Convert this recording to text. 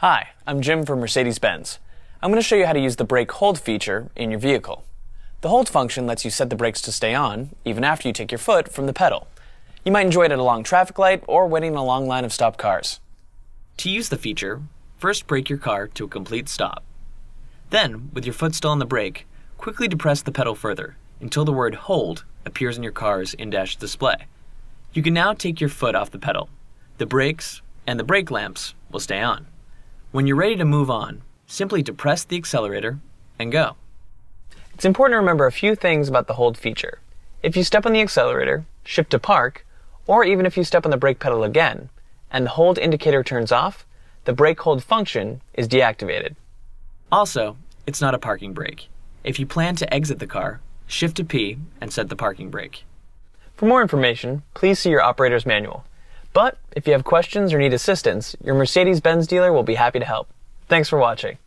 Hi, I'm Jim from Mercedes-Benz. I'm going to show you how to use the brake hold feature in your vehicle. The hold function lets you set the brakes to stay on, even after you take your foot from the pedal. You might enjoy it at a long traffic light or waiting in a long line of stopped cars. To use the feature, first brake your car to a complete stop. Then, with your foot still on the brake, quickly depress the pedal further until the word hold appears in your car's in-dash display. You can now take your foot off the pedal. The brakes and the brake lamps will stay on. When you're ready to move on, simply depress the accelerator and go. It's important to remember a few things about the hold feature. If you step on the accelerator, shift to park, or even if you step on the brake pedal again, and the hold indicator turns off, the brake hold function is deactivated. Also, it's not a parking brake. If you plan to exit the car, shift to P and set the parking brake. For more information, please see your operator's manual. But if you have questions or need assistance, your Mercedes Benz dealer will be happy to help. Thanks for watching.